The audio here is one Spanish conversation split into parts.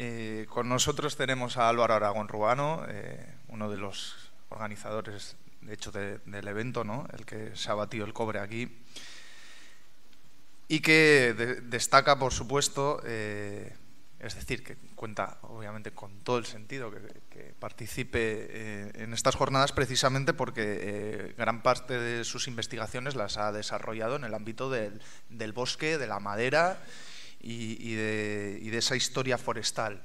Eh, con nosotros tenemos a Álvaro Aragón Ruano, eh, uno de los organizadores, de hecho, del evento, ¿no? el que se ha batido el cobre aquí, y que destaca, por supuesto, eh, es decir, que cuenta obviamente con todo el sentido que, participe en estas jornadas precisamente porque gran parte de sus investigaciones las ha desarrollado en el ámbito del, del bosque, de la madera y, de, esa historia forestal.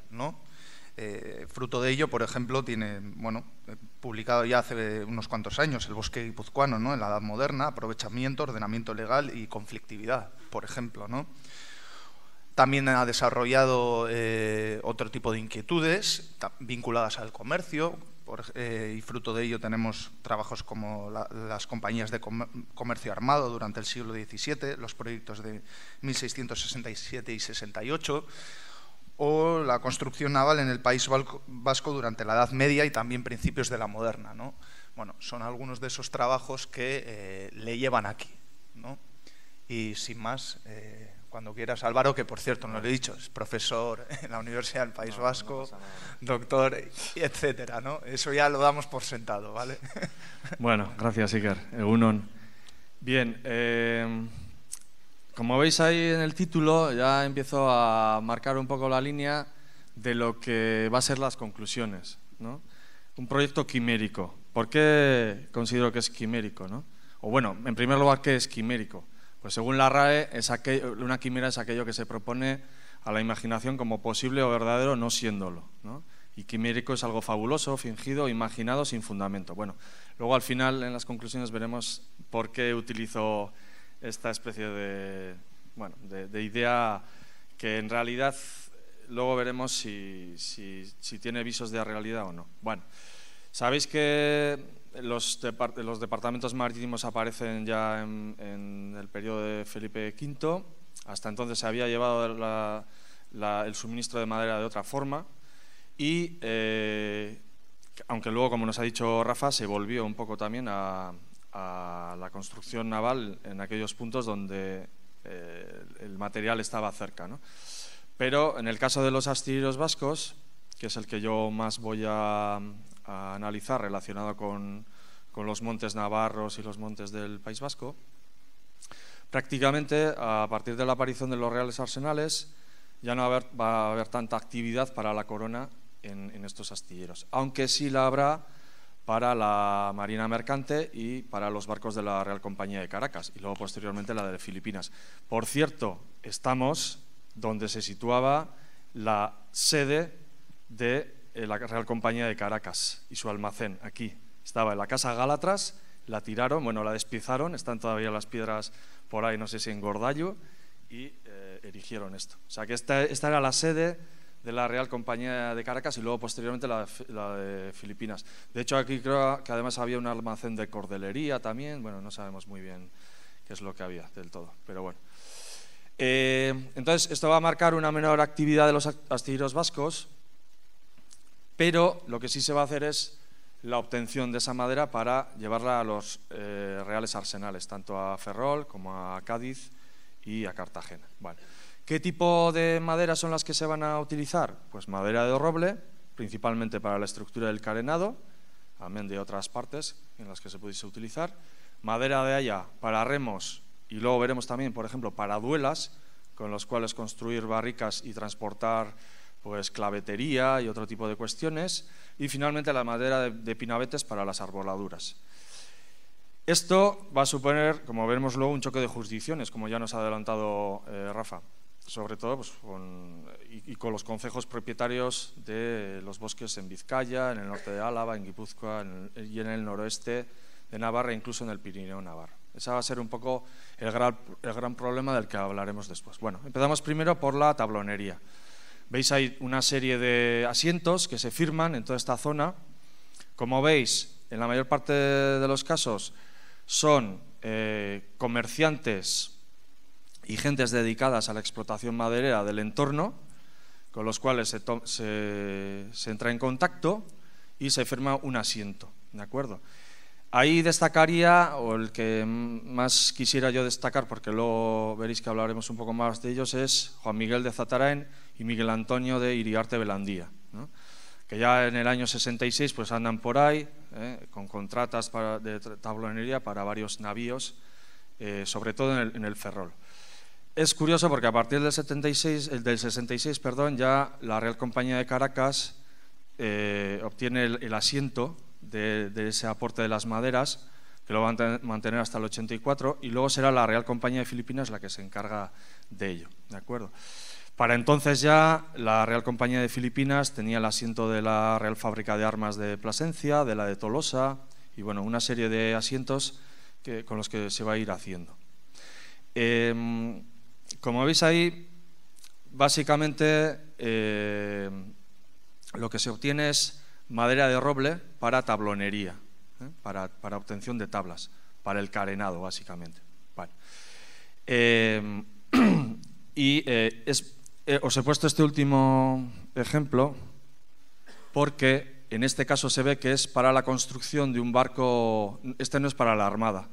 Eh, fruto de ello, por ejemplo, tiene bueno, eh, publicado ya hace unos cuantos años El bosque guipuzcoano ¿no? en la Edad Moderna, aprovechamiento, ordenamiento legal y conflictividad, por ejemplo. También ha desarrollado eh, otro tipo de inquietudes vinculadas al comercio, eh, y fruto de ello tenemos trabajos como las compañías de comercio armado durante el siglo XVII, los proyectos de 1667 y 68, o la construcción naval en el País Vasco durante la Edad Media y también principios de la moderna. ¿no? Bueno, son algunos de esos trabajos que eh, le llevan aquí. ¿no? Y sin más, eh, cuando quieras, Álvaro, que por cierto, no lo he dicho, es profesor en la Universidad del País Vasco, doctor, etcétera, ¿no? Eso ya lo damos por sentado, ¿vale? Bueno, gracias, Iker. Bien, eh, como veis ahí en el título, ya empiezo a marcar un poco la línea de lo que va a ser las conclusiones, ¿no? Un proyecto quimérico. ¿Por qué considero que es quimérico, no? O bueno, en primer lugar, ¿qué es quimérico? Pues según la RAE, es una quimera es aquello que se propone a la imaginación como posible o verdadero no siéndolo. Y quimérico es algo fabuloso, fingido, imaginado, sin fundamento. Bueno, luego al final, en las conclusiones, veremos por qué utilizo esta especie de, bueno, de, idea que en realidad luego veremos si, si tiene visos de realidad o no. Bueno, sabéis que los, los departamentos marítimos aparecen ya en, el periodo de Felipe V. Hasta entonces se había llevado el suministro de madera de otra forma y, eh, aunque luego, como nos ha dicho Rafa, se volvió un poco también a, la construcción naval en aquellos puntos donde eh, el material estaba cerca. ¿no? Pero en el caso de los astilleros vascos, que es el que yo más voy a, a analizar relacionado con, los montes navarros y los montes del País Vasco. Prácticamente, a partir de la aparición de los reales arsenales, ya no va a haber, tanta actividad para la corona en, estos astilleros, aunque sí la habrá para la Marina Mercante y para los barcos de la Real Compañía de Caracas y luego posteriormente la de Filipinas. Por cierto, estamos donde se situaba la sede de eh, la Real Compañía de Caracas y su almacén aquí. Estaba en la Casa Gálatras, la tiraron, bueno, la despizaron, están todavía las piedras por ahí, no sé si en Gordallo, y eh, erigieron esto. O sea que esta, era la sede de la Real Compañía de Caracas y luego posteriormente la, de Filipinas. De hecho, aquí creo que además había un almacén de cordelería también, bueno, no sabemos muy bien qué es lo que había del todo, pero bueno. Eh, entonces, esto va a marcar una menor actividad de los astilleros vascos, pero lo que sí se va a hacer es la obtención de esa madera para llevarla a los eh, reales arsenales, tanto a Ferrol como a Cádiz y a Cartagena. ¿Qué tipo de madera son las que se van a utilizar? Pues madera de roble, principalmente para la estructura del carenado, también de otras partes en las que se pudiese utilizar. Madera de haya para remos y luego veremos también, por ejemplo, para duelas, con los cuales construir barricas y transportar pues clavetería y otro tipo de cuestiones, y finalmente la madera de, pinavetes pinabetes para las arboladuras. Esto va a suponer, como veremos luego, un choque de jurisdicciones, como ya nos ha adelantado eh, Rafa, sobre todo pues, con, y, con los concejos propietarios de los bosques en Vizcaya, en el norte de Álava, en Guipúzcoa y en el noroeste de Navarra, incluso en el Pirineo Navarro. Ese va a ser un poco el gran, el gran problema del que hablaremos después. Bueno, empezamos primero por la tablonería. Veis, hay una serie de asientos que se firman en toda esta zona. Como veis, en la mayor parte de los casos son eh, comerciantes y gentes dedicadas a la explotación maderera del entorno, con los cuales se, entra en contacto y se firma un asiento. ¿De acuerdo? Ahí destacaría, o el que más quisiera yo destacar, porque luego veréis que hablaremos un poco más de ellos, es Juan Miguel de Zatarain, y Miguel Antonio de Iriarte Belandía, que ya en el año 66 pues andan por ahí ¿eh? con contratas para, de tablonería para varios navíos, eh, sobre todo en el, Ferrol. Es curioso porque a partir del, 76, del 66 perdón, ya la Real Compañía de Caracas eh, obtiene el, asiento de, ese aporte de las maderas, que lo van a mantener hasta el 84, y luego será la Real Compañía de Filipinas la que se encarga de ello. ¿de acuerdo? Para entonces ya la Real Compañía de Filipinas tenía el asiento de la Real Fábrica de Armas de Plasencia, de la de Tolosa y bueno, una serie de asientos que, con los que se va a ir haciendo. Em, como veis ahí, básicamente eh, lo que se obtiene es madera de roble para tablonería, ¿eh? para, obtención de tablas, para el carenado básicamente. Em, y eh, es eh, os he puesto este último ejemplo porque en este caso se ve que es para la construcción de un barco, este no es para la Armada,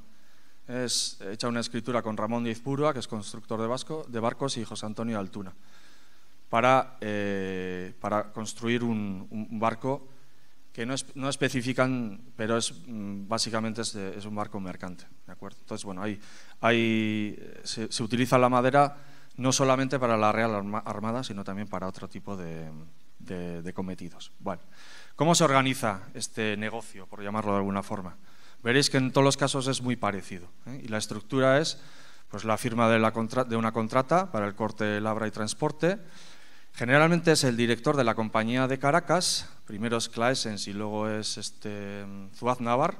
es hecha una escritura con Ramón de que es constructor de, vasco, de barcos, y José Antonio Altuna, para, eh, para construir un, barco que no, no especifican, pero es mm, básicamente es, un barco mercante. ¿de acuerdo? Entonces, bueno, ahí, eh, se utiliza la madera no solamente para la Real Armada, sino también para otro tipo de, cometidos. Bueno, ¿cómo se organiza este negocio, por llamarlo de alguna forma? Veréis que en todos los casos es muy parecido. ¿eh? Y la estructura es pues, la firma de, la de una contrata para el corte, labra y transporte. Generalmente es el director de la compañía de Caracas, primero es Claesens y luego es este, Zuaz Navar,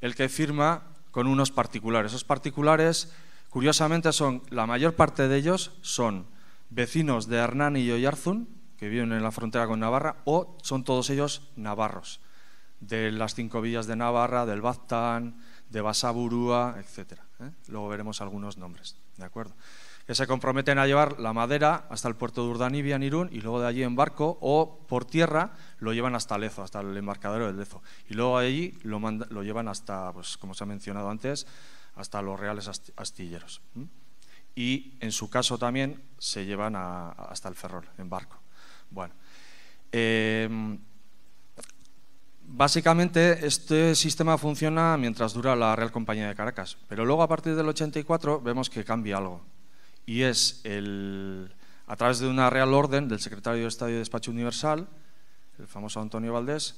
el que firma con unos particulares. Esos particulares Curiosamente son, la mayor parte de ellos son vecinos de Hernán y Oyarzún, que viven en la frontera con Navarra, o son todos ellos navarros, de las cinco villas de Navarra, del Baztán, de Basaburúa, etc. ¿eh? Luego veremos algunos nombres, ¿de acuerdo? Que se comprometen a llevar la madera hasta el puerto de Urdanibia, en Irún, y luego de allí en barco o por tierra lo llevan hasta Lezo, hasta el embarcadero de Lezo. Y luego allí lo, lo llevan hasta, pues, como se ha mencionado antes, hasta los reales astilleros. Y en su caso también se llevan hasta el Ferrol, en barco. Bueno, em, básicamente este sistema funciona mientras dura la Real Compañía de Caracas, pero luego a partir del 84 vemos que cambia algo. Y es el, a través de una Real Orden del secretario de Estado y Despacho Universal, el famoso Antonio Valdés,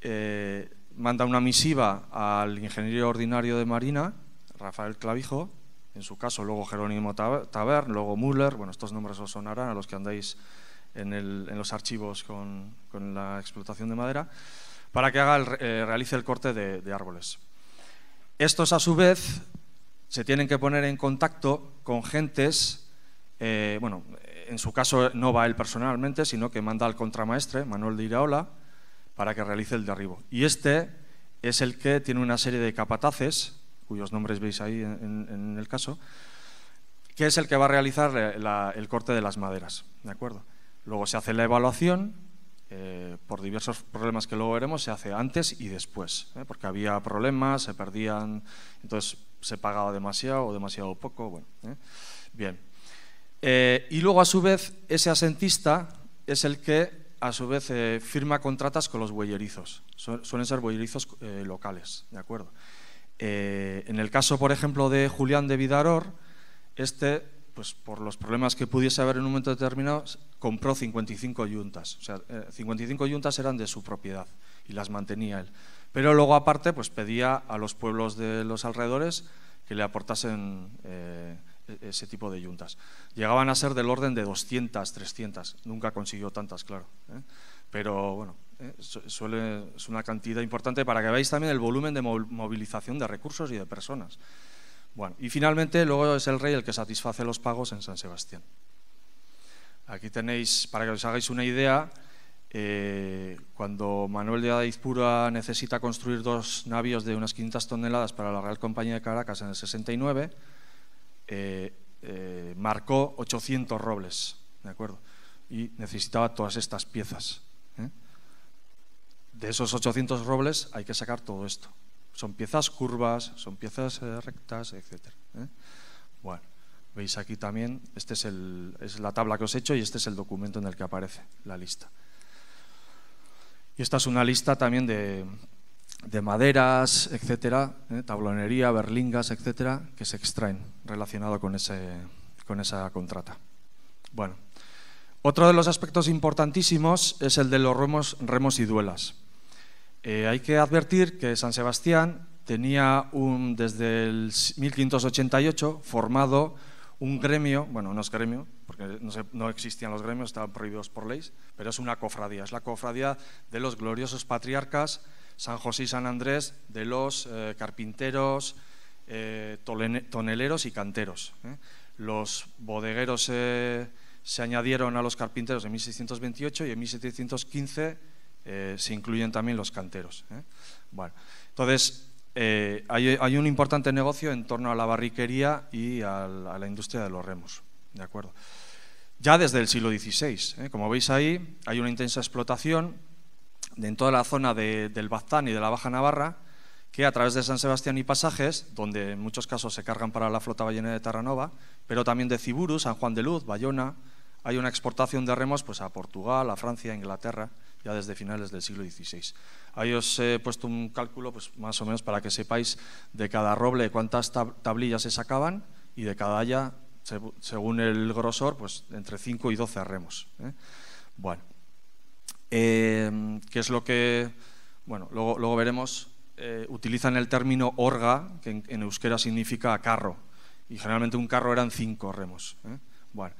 eh, manda una misiva al ingeniero ordinario de Marina, Rafael Clavijo, en su caso luego Jerónimo Tabern, luego Müller, bueno, estos nombres os sonarán a los que andáis en, los archivos con, la explotación de madera, para que haga eh, realice el corte de, árboles. Estos, a su vez, se tienen que poner en contacto con gentes, eh, bueno, en su caso no va él personalmente, sino que manda al contramaestre, Manuel de Iraola, para que realice el derribo. Y este es el que tiene una serie de capataces, cuyos nombres veis ahí en, el caso, que es el que va a realizar el corte de las maderas. ¿de acuerdo? Luego se hace la evaluación, eh, por diversos problemas que luego veremos, se hace antes y después, ¿eh? porque había problemas, se perdían, entonces se pagaba demasiado o demasiado poco. Bueno, ¿eh? Bien. y luego, a su vez, ese asentista es el que a su vez eh, firma contratas con los buellerizos. suelen ser bueyerizos eh, locales, ¿de acuerdo? Eh, en el caso, por ejemplo, de Julián de Vidaror, este, pues por los problemas que pudiese haber en un momento determinado, compró 55 yuntas. O sea, 55 yuntas eran de su propiedad y las mantenía él. Pero luego, aparte, pues pedía a los pueblos de los alrededores que le aportasen e-, ese tipo de yuntas. Llegaban a ser del orden de 200, 300, nunca consiguió tantas, claro. ¿eh? Pero bueno, ¿eh? suele, es una cantidad importante para que veáis también el volumen de movilización de recursos y de personas. Bueno, y finalmente luego es el rey el que satisface los pagos en San Sebastián. Aquí tenéis, para que os hagáis una idea, eh, cuando Manuel de Adizpura necesita construir dos navios de unas 500 toneladas para la Real Compañía de Caracas en el 69, eh, eh, marcó 800 robles, ¿de acuerdo? Y necesitaba todas estas piezas. ¿eh? De esos 800 robles hay que sacar todo esto. Son piezas curvas, son piezas rectas, etc. Bueno, veis aquí también, esta es la tabla que os he hecho y este es el documento en el que aparece la lista. Y esta es una lista también de, de maderas, etcétera, ¿eh? tablonería, berlingas, etcétera, que se extraen relacionado con, ese, esa contrata. Bueno, otro de los aspectos importantísimos es el de los remos, remos y duelas. Eh, hay que advertir que San Sebastián tenía un, desde el 1588 formado un gremio, bueno, no es gremio, porque no, no, existían los gremios, estaban prohibidos por ley, pero es una cofradía, es la cofradía de los gloriosos patriarcas San José y San Andrés de los eh, carpinteros, eh, toneleros y canteros. ¿eh? Los bodegueros se añadieron a los carpinteros en 1628 y en 1715 se incluyen también los canteros. Bueno, entonces, hay, un importante negocio en torno a la barriquería y a la, industria de los remos. ¿de acuerdo? Ya desde el siglo XVI. Como veis ahí, hay una intensa explotación en toda la zona del Baztán y de la Baja Navarra, que a través de San Sebastián y Pasajes, donde en muchos casos se cargan para la flota ballena de Terranova, pero también de Ciburu, San Juan de Luz, Bayona, hay una exportación de remos pues, a Portugal, a Francia, a Inglaterra, ya desde finales del siglo XVI. Ahí os he puesto un cálculo pues, más o menos para que sepáis de cada roble cuántas tablillas se sacaban y de cada haya, según el grosor, pues entre 5 y 12 remos. ¿eh? Bueno, eh, que es lo que, bueno, luego, luego veremos, eh, utilizan el término orga, que en, euskera significa carro, y generalmente un carro eran cinco remos. ¿eh? Bueno.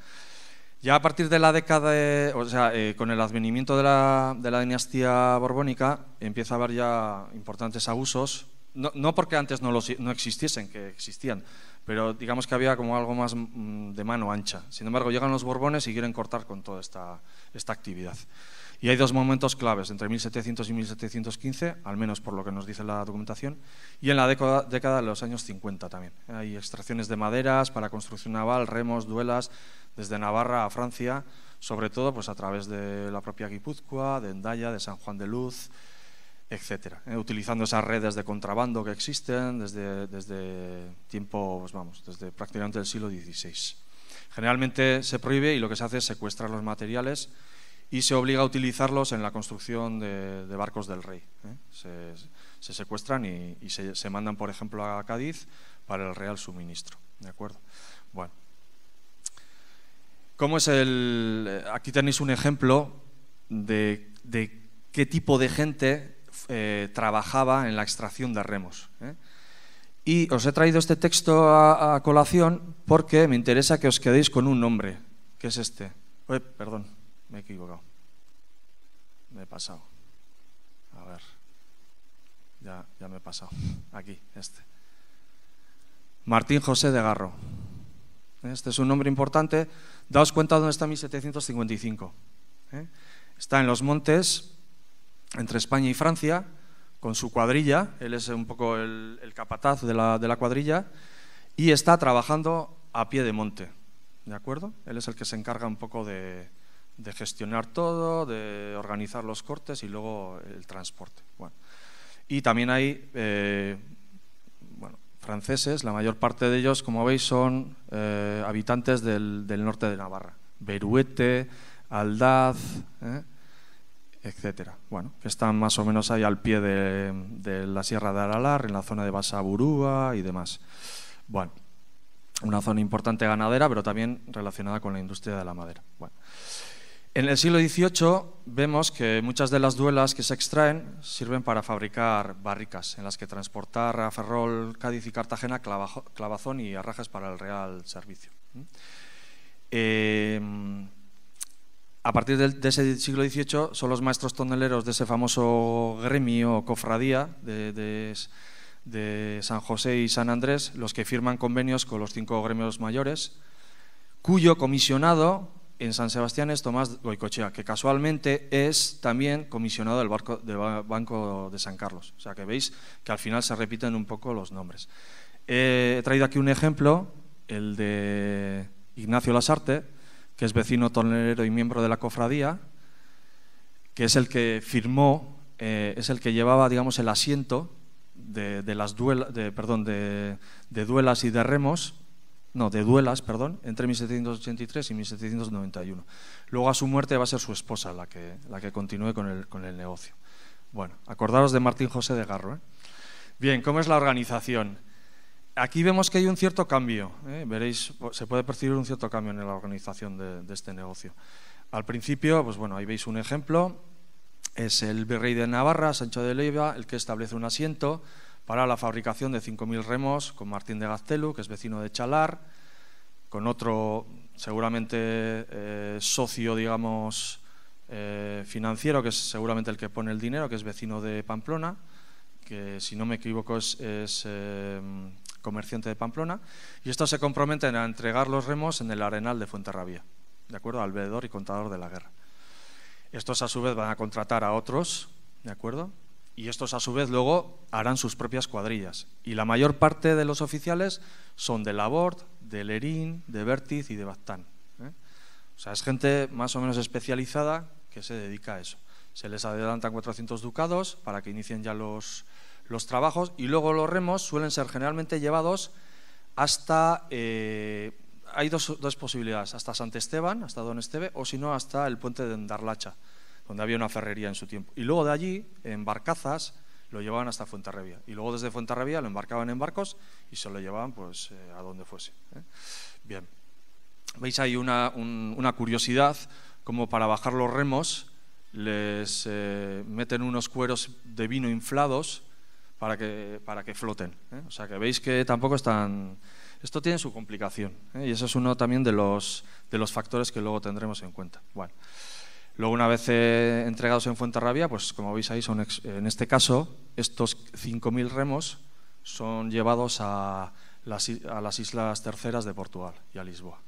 Ya a partir de la década, o sea, eh, con el advenimiento de la, de la, dinastía borbónica, empieza a haber ya importantes abusos, no, no porque antes no, los, no existiesen, que existían, pero digamos que había como algo más mm, de mano ancha. Sin embargo, llegan los Borbones y quieren cortar con toda esta, esta actividad. Y hay dos momentos claves, entre 1700 y 1715, al menos por lo que nos dice la documentación, y en la década, de los años 50 también. Hay extracciones de maderas para construcción naval, remos, duelas, desde Navarra a Francia, sobre todo pues, a través de la propia Guipúzcoa, de Endaya, de San Juan de Luz, Etcétera. Eh, utilizando esas redes de contrabando que existen desde, desde tiempos, vamos, desde prácticamente el siglo XVI. Generalmente se prohíbe y lo que se hace es secuestrar los materiales y se obliga a utilizarlos en la construcción de, barcos del rey. Eh. Se, secuestran y, se, mandan, por ejemplo, a Cádiz para el real suministro. ¿De acuerdo? Bueno. ¿Cómo es el...? Eh, aquí tenéis un ejemplo de, de qué tipo de gente eh, trabajaba en la extracción de remos. ¿eh? Y os he traído este texto a, colación porque me interesa que os quedéis con un nombre, que es este. perdón, me he equivocado. Me he pasado. A ver. Ya, me he pasado. Aquí, este. Martín José de Garro. Este es un nombre importante. Daos cuenta dónde está mi 755. ¿eh? Está en los montes entre España y Francia con su cuadrilla, él es un poco el, capataz de la, de la cuadrilla, y está trabajando a pie de monte, ¿de acuerdo? Él es el que se encarga un poco de, gestionar todo, de organizar los cortes y luego el transporte. Y también hay eh, franceses, la mayor parte de ellos, como veis, son eh, habitantes del, del, norte de Navarra. Beruete, Aldaz, ¿eh? etcétera. Bueno, que están más o menos ahí al pie de, la Sierra de Aralar, en la zona de Basaburúa y demás. Bueno, una zona importante ganadera, pero también relacionada con la industria de la madera. En el siglo XVIII vemos que muchas de las duelas que se extraen sirven para fabricar barricas en las que transportar a Ferrol, Cádiz y Cartagena clavazón y arrajes para el real servicio a partir de, ese siglo XVIII son los maestros toneleros de ese famoso gremio o cofradía de, San José y San Andrés los que firman convenios con los cinco gremios mayores, cuyo comisionado en San Sebastián es Tomás Goicochea, que casualmente es también comisionado del, Banco de San Carlos. O sea que veis que al final se repiten un poco los nombres. Eh, he traído aquí un ejemplo, el de Ignacio Lasarte, que es vecino tonelero y miembro de la cofradía, que es el que firmó, eh, es el que llevaba, digamos, el asiento de, las de, perdón, de, duelas y de remos, no, de duelas, perdón, entre 1783 y 1791. Luego a su muerte va a ser su esposa la que, la que continúe con el, con el negocio. Bueno, acordaros de Martín José de Garro. ¿eh? Bien, ¿cómo es la organización? aquí vemos que hay un cierto cambio. ¿eh? Veréis, se puede percibir un cierto cambio en la organización de, este negocio. Al principio, pues bueno, ahí veis un ejemplo. Es el virrey de Navarra, Sancho de Leiva, el que establece un asiento para la fabricación de 5.000 remos con Martín de Gaztelu, que es vecino de Chalar, con otro seguramente eh, socio, digamos, eh, financiero, que es seguramente el que pone el dinero, que es vecino de Pamplona, que si no me equivoco es comerciante de Pamplona, y estos se comprometen a entregar los remos en el arenal de Fuenterrabía, ¿de acuerdo? Al veedor y contador de la guerra. Estos a su vez van a contratar a otros, ¿de acuerdo? Y estos a su vez luego harán sus propias cuadrillas. Y la mayor parte de los oficiales son de labor de Lerín, de Vértiz y de Bactán. ¿eh? O sea, es gente más o menos especializada que se dedica a eso. Se les adelantan 400 ducados para que inicien ya los, los trabajos y luego los remos suelen ser generalmente llevados hasta... Eh, hay dos, posibilidades, hasta Esteban, hasta Don Esteve, o si no, hasta el puente de Darlacha donde había una ferrería en su tiempo. Y luego de allí, en barcazas, lo llevaban hasta Fuentarrabía. Y luego desde Fuentarrevía lo embarcaban en barcos y se lo llevaban pues, eh, a donde fuese. ¿eh? Bien, veis ahí una, curiosidad, como para bajar los remos les meten unos cueros de vino inflados para que, para que floten. ¿eh? O sea, que veis que tampoco están... Esto tiene su complicación ¿eh? y eso es uno también de los, de los factores que luego tendremos en cuenta. Bueno. Luego, una vez eh, entregados en Fuenterrabía, pues como veis ahí, son en este caso, estos 5.000 remos son llevados a las, a las islas terceras de Portugal y a Lisboa.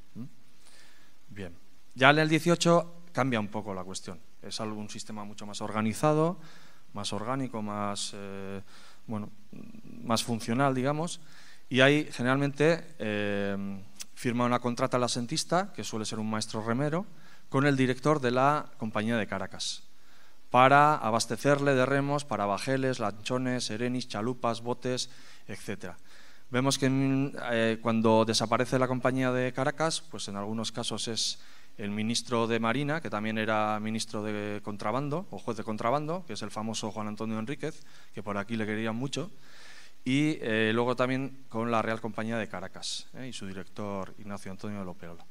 Bien. Ya en el 18 cambia un poco la cuestión. Es algo, un sistema mucho más organizado, más orgánico, más bueno, más funcional, digamos, y ahí generalmente eh, firma una contrata el asentista, que suele ser un maestro remero, con el director de la compañía de Caracas, para abastecerle de remos, para bajeles, lanchones, serenis, chalupas, botes, etc. Vemos que eh, cuando desaparece la compañía de Caracas, pues en algunos casos es el ministro de Marina, que también era ministro de contrabando o juez de contrabando, que es el famoso Juan Antonio Enríquez, que por aquí le querían mucho, y eh, luego también con la Real Compañía de Caracas eh, y su director Ignacio Antonio Lopeola.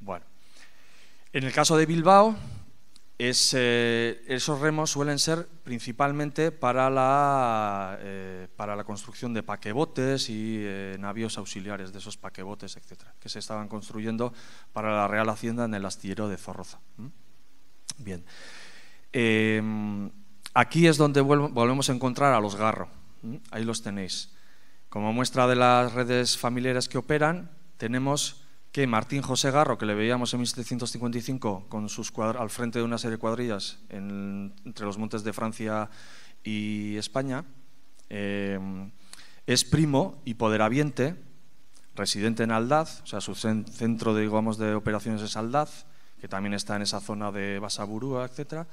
Bueno, en el caso de Bilbao, esos remos suelen ser principalmente para la, eh, para la construcción de paquebotes y eh, navíos auxiliares de esos paquebotes, etcétera, que se estaban construyendo para la Real Hacienda en el astillero de Zorroza. Bien. Em, aquí es donde volvemos a encontrar a los Garro. Ahí los tenéis. Como muestra de las redes familiares que operan, tenemos que Martín José Garro, que le veíamos en 1755 con sus al frente de una serie de cuadrillas entre los montes de Francia y España, eh, es primo y poderaviente, residente en Aldaz, o sea, su centro de, digamos, de operaciones es Aldaz, que también está en esa zona de Basaburúa, etc.,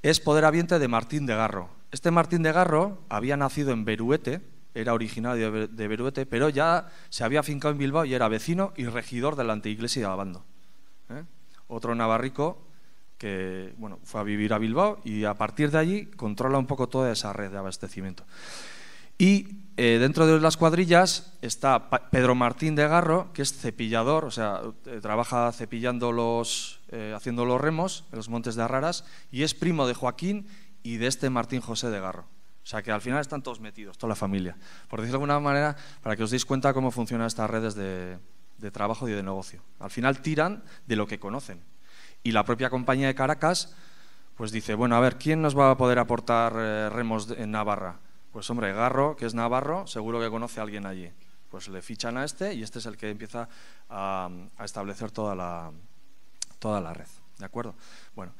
es poderaviente de Martín de Garro. Este Martín de Garro había nacido en Beruete, era originario de Beruete, pero ya se había afincado en Bilbao y era vecino y regidor de la anteiglesia de Abando. ¿eh? Otro navarrico que bueno, fue a vivir a Bilbao y a partir de allí controla un poco toda esa red de abastecimiento. Y eh, dentro de las cuadrillas está Pedro Martín de Garro, que es cepillador, o sea, eh, trabaja cepillando los, haciendo los remos en los montes de Arraras, y es primo de Joaquín y de este Martín José de Garro. O sea que al final están todos metidos, toda la familia. Por decirlo de alguna manera, para que os deis cuenta cómo funcionan estas redes de, trabajo y de negocio. Al final tiran de lo que conocen. Y la propia compañía de Caracas pues dice, bueno, a ver, ¿quién nos va a poder aportar eh, remos en Navarra? Pues hombre, Garro, que es navarro, seguro que conoce a alguien allí. Pues le fichan a este y este es el que empieza a, establecer toda la, toda la red. ¿De acuerdo? Bueno,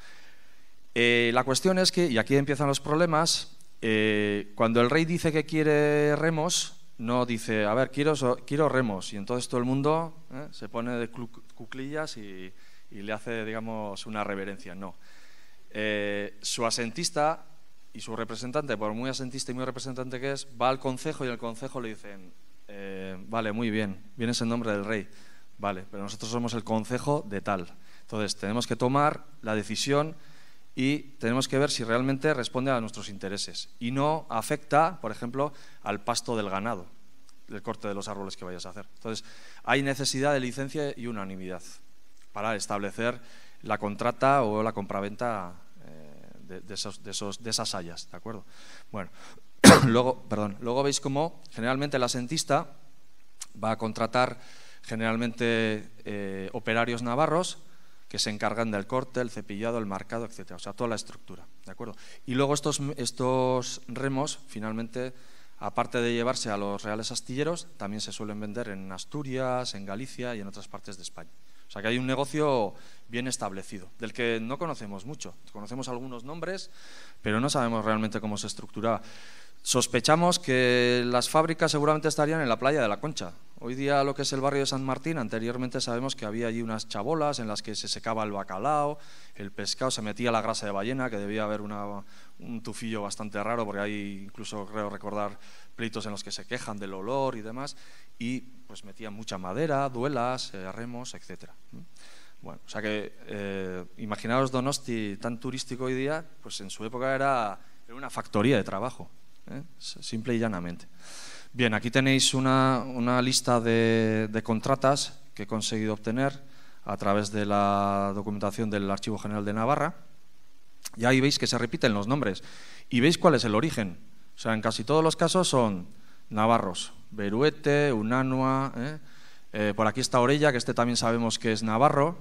eh, la cuestión es que, y aquí empiezan los problemas, eh, cuando el rey dice que quiere remos, no dice, a ver, quiero, quiero remos. Y entonces todo el mundo eh, se pone de cuclillas y, le hace, digamos, una reverencia. No. Eh, su asentista y su representante, por muy asentista y muy representante que es, va al consejo y el consejo le dicen, vale, muy bien, vienes en nombre del rey. Vale, pero nosotros somos el consejo de tal. Entonces tenemos que tomar la decisión y tenemos que ver si realmente responde a nuestros intereses y no afecta, por ejemplo, al pasto del ganado, el corte de los árboles que vayas a hacer. Entonces, hay necesidad de licencia y unanimidad para establecer la contrata o la compraventa eh, de, esas hayas, ¿de acuerdo? Bueno, luego, perdón, luego veis cómo generalmente el asentista va a contratar generalmente eh, operarios navarros que se encargan del corte, el cepillado, el marcado, etcétera, O sea, toda la estructura. ¿de acuerdo? Y luego estos, estos remos, finalmente, aparte de llevarse a los reales astilleros, también se suelen vender en Asturias, en Galicia y en otras partes de España. O sea que hay un negocio bien establecido, del que no conocemos mucho. Conocemos algunos nombres, pero no sabemos realmente cómo se estructura. Sospechamos que las fábricas seguramente estarían en la playa de la Concha. Hoy día lo que es el barrio de San Martín, anteriormente sabemos que había allí unas chabolas en las que se secaba el bacalao, el pescado, se metía la grasa de ballena, que debía haber un tufillo bastante raro, porque hay incluso creo recordar pleitos en los que se quejan del olor y demás, y pues metían mucha madera, duelas, eh, remos, etcétera. Bueno, o sea que eh, imaginaos Donosti tan turístico hoy día, pues en su época era una factoría de trabajo. ¿eh? simple y llanamente. Bien, aquí tenéis una, lista de, contratas que he conseguido obtener a través de la documentación del Archivo General de Navarra. Y ahí veis que se repiten los nombres. Y veis cuál es el origen. O sea, en casi todos los casos son navarros. Beruete, Unanua. ¿eh? Eh, por aquí está Orella, que este también sabemos que es navarro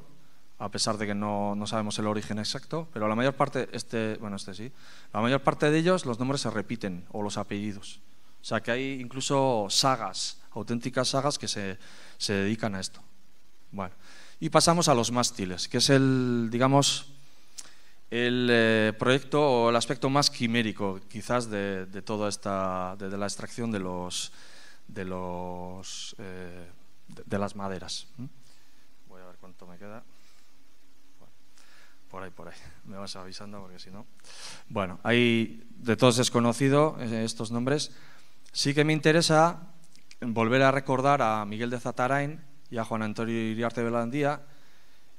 a pesar de que no, no, sabemos el origen exacto, pero la mayor parte, este, bueno, este sí, la mayor parte de ellos los nombres se repiten o los apellidos. O sea que hay incluso sagas, auténticas sagas que se, se dedican a esto. Bueno, y pasamos a los mástiles, que es el, digamos, el eh, proyecto o el aspecto más quimérico quizás de, de toda esta, de, la extracción de los, de los, eh, de las maderas. ¿Mm? Voy a ver cuánto me queda por ahí, por ahí. Me vas avisando porque si no. Bueno, hay de todos es eh, estos nombres. Sí que me interesa volver a recordar a Miguel de Zatarain y a Juan Antonio Iriarte Belandía.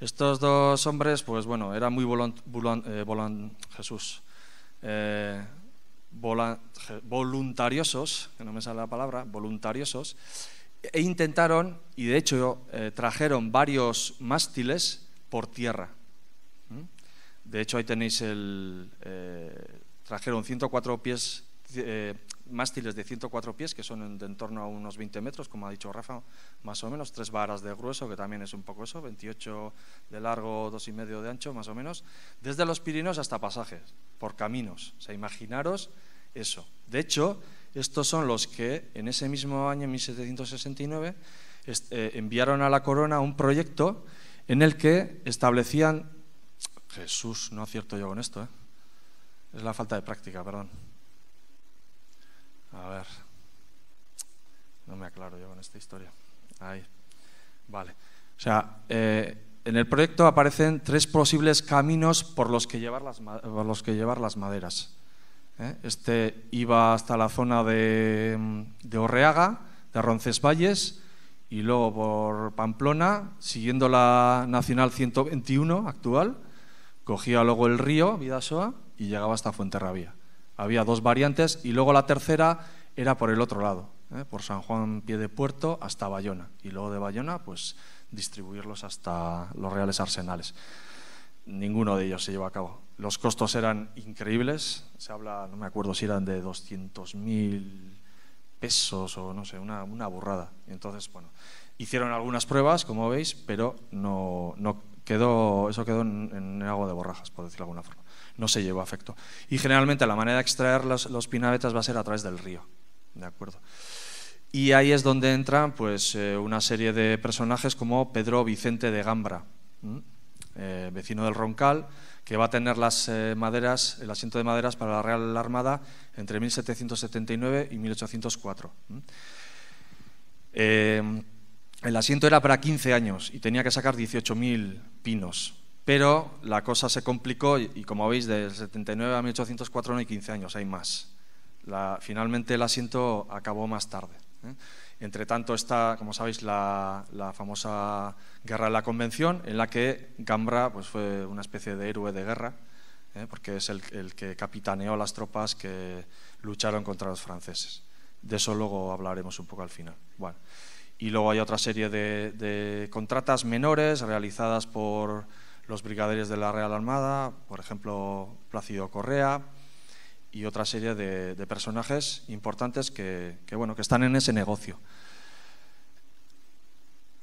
Estos dos hombres, pues bueno, eran muy eh, Jesús, eh, voluntariosos, que no me sale la palabra, voluntariosos, e intentaron, y de hecho trajeron varios mástiles por tierra. De hecho, ahí tenéis el... Eh, trajeron 104 pies, eh, mástiles de 104 pies, que son de en torno a unos 20 metros, como ha dicho Rafa, más o menos, tres varas de grueso, que también es un poco eso, 28 de largo, dos y medio de ancho, más o menos, desde los Pirineos hasta pasajes, por caminos. O sea, imaginaros eso. De hecho, estos son los que en ese mismo año, en 1769, eh, enviaron a la corona un proyecto en el que establecían Jesús, no acierto yo con esto, ¿eh? Es la falta de práctica, perdón. A ver. No me aclaro yo con esta historia. Ahí. Vale. O sea, eh, en el proyecto aparecen tres posibles caminos por los que llevar las, los que llevar las maderas. ¿eh? Este iba hasta la zona de, de Orreaga, de Roncesvalles, y luego por Pamplona, siguiendo la Nacional 121 actual, Cogía luego el río Vidasoa y llegaba hasta Fuenterrabía. Había dos variantes y luego la tercera era por el otro lado, ¿eh? por San Juan Pie de Puerto hasta Bayona. Y luego de Bayona, pues distribuirlos hasta los reales arsenales. Ninguno de ellos se llevó a cabo. Los costos eran increíbles. Se habla, no me acuerdo si eran de 200.000 pesos o no sé, una, burrada. Entonces, bueno, hicieron algunas pruebas, como veis, pero no, no, eso quedó en, en agua de borrajas, por decirlo de alguna forma. No se llevó a efecto. Y generalmente la manera de extraer los, pinavetas va a ser a través del río. ¿De acuerdo? Y ahí es donde entran pues, eh, una serie de personajes como Pedro Vicente de Gambra, eh, vecino del Roncal, que va a tener las, eh, maderas, el asiento de maderas para la Real Armada entre 1779 y 1804. el asiento era para 15 años y tenía que sacar 18.000 pinos. Pero la cosa se complicó y, como veis, del 79 a 1804 no hay 15 años, hay más. La, finalmente el asiento acabó más tarde. ¿eh? Entre tanto está, como sabéis, la, famosa guerra de la Convención, en la que Gambra pues, fue una especie de héroe de guerra, ¿eh? porque es el, el, que capitaneó las tropas que lucharon contra los franceses. De eso luego hablaremos un poco al final. Bueno y luego hay otra serie de, contratas menores realizadas por los brigadieres de la Real Armada, por ejemplo Plácido Correa, y otra serie de, personajes importantes que, bueno, que están en ese negocio.